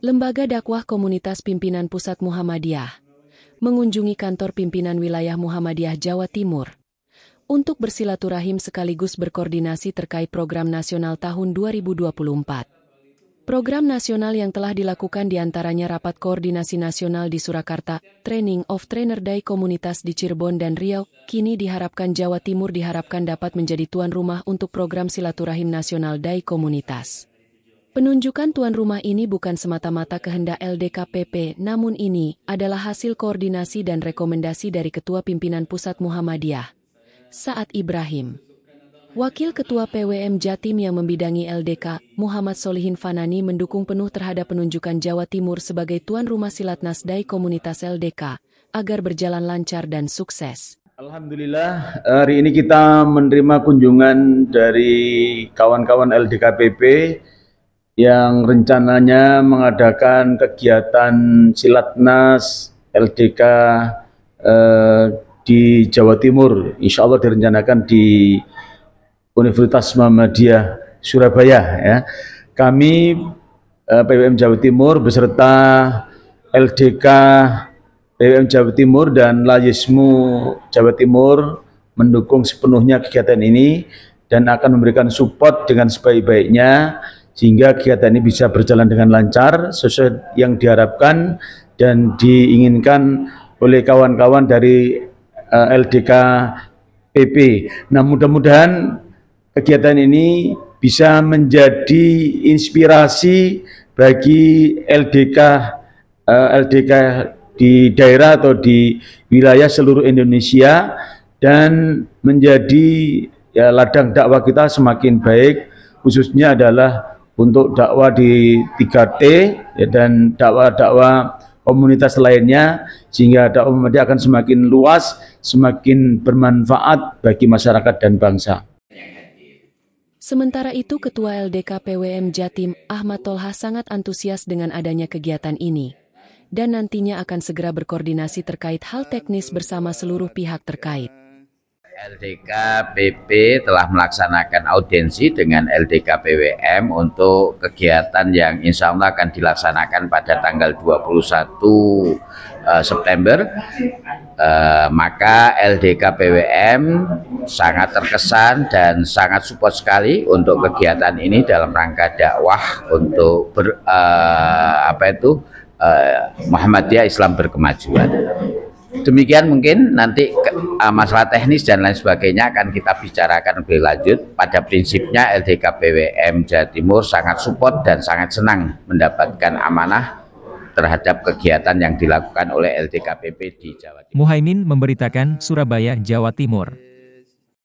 Lembaga Dakwah Komunitas Pimpinan Pusat Muhammadiyah mengunjungi kantor pimpinan wilayah Muhammadiyah Jawa Timur untuk bersilaturahim sekaligus berkoordinasi terkait program nasional tahun 2024. Program nasional yang telah dilakukan diantaranya rapat koordinasi nasional di Surakarta, Training of Trainer Day Komunitas di Cirebon dan Riau, kini diharapkan Jawa Timur diharapkan dapat menjadi tuan rumah untuk program silaturahim nasional Day Komunitas. Penunjukan tuan rumah ini bukan semata-mata kehendak LDKPP, namun ini adalah hasil koordinasi dan rekomendasi dari Ketua Pimpinan Pusat Muhammadiyah, Saat Ibrahim. Wakil Ketua PWM Jatim yang membidangi LDK, Muhammad Solihin Fanani mendukung penuh terhadap penunjukan Jawa Timur sebagai tuan rumah silat Nasdai Komunitas LDK, agar berjalan lancar dan sukses. Alhamdulillah, hari ini kita menerima kunjungan dari kawan-kawan LDKPP, yang rencananya mengadakan kegiatan silatnas LDK eh, di Jawa Timur. Insya Allah direncanakan di Universitas Muhammadiyah Surabaya. Ya. Kami eh, PWM Jawa Timur beserta LDK PWM Jawa Timur dan Layismu Jawa Timur mendukung sepenuhnya kegiatan ini dan akan memberikan support dengan sebaik-baiknya sehingga kegiatan ini bisa berjalan dengan lancar sesuai yang diharapkan dan diinginkan oleh kawan-kawan dari uh, eh, LDK PP. Nah, mudah-mudahan kegiatan ini bisa menjadi inspirasi bagi LDK uh, eh, LDK di daerah atau di wilayah seluruh Indonesia dan menjadi ya, ladang dakwah kita semakin baik khususnya adalah untuk dakwah di 3T ya, dan dakwah-dakwah komunitas lainnya sehingga dakwah Muhammadiyah akan semakin luas, semakin bermanfaat bagi masyarakat dan bangsa. Sementara itu Ketua LDK PWM Jatim Ahmad Tolha sangat antusias dengan adanya kegiatan ini dan nantinya akan segera berkoordinasi terkait hal teknis bersama seluruh pihak terkait. LDK PP telah melaksanakan audiensi dengan LDK PWM untuk kegiatan yang insya Allah akan dilaksanakan pada tanggal 21 eh, September. Eh, maka LDK PWM sangat terkesan dan sangat support sekali untuk kegiatan ini dalam rangka dakwah untuk ber, eh, apa itu Muhammadiyah Islam berkemajuan. Demikian mungkin nanti uh, masalah teknis dan lain sebagainya akan kita bicarakan lebih lanjut. Pada prinsipnya LDKPWM Jawa Timur sangat support dan sangat senang mendapatkan amanah terhadap kegiatan yang dilakukan oleh LDKPP di Jawa Timur. Muhaimin memberitakan Surabaya, Jawa Timur.